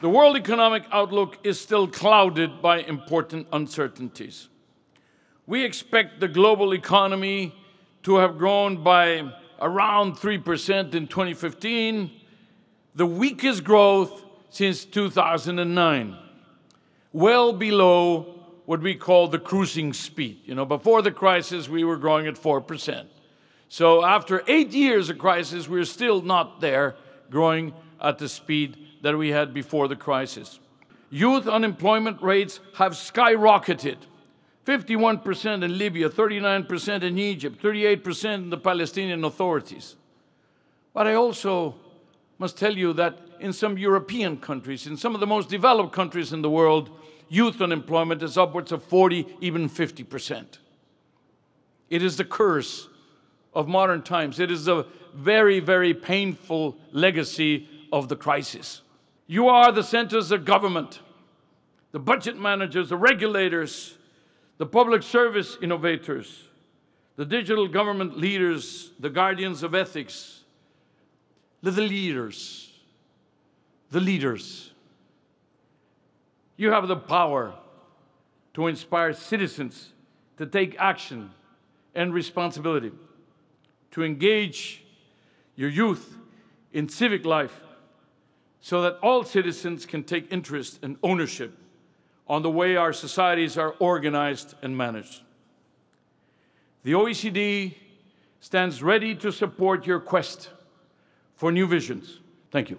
The world economic outlook is still clouded by important uncertainties. We expect the global economy to have grown by around 3% in 2015, the weakest growth since 2009, well below what we call the cruising speed. You know, before the crisis, we were growing at 4%. So after eight years of crisis, we're still not there growing at the speed that we had before the crisis. Youth unemployment rates have skyrocketed 51% in Libya, 39% in Egypt, 38% in the Palestinian authorities. But I also must tell you that in some European countries, in some of the most developed countries in the world, youth unemployment is upwards of 40, even 50%. It is the curse of modern times. It is a very, very painful legacy of the crisis. You are the centers of government, the budget managers, the regulators, the public service innovators, the digital government leaders, the guardians of ethics, the, leaders, the leaders. You have the power to inspire citizens to take action and responsibility, to engage your youth in civic life so that all citizens can take interest and ownership on the way our societies are organized and managed. The OECD stands ready to support your quest for new visions. Thank you.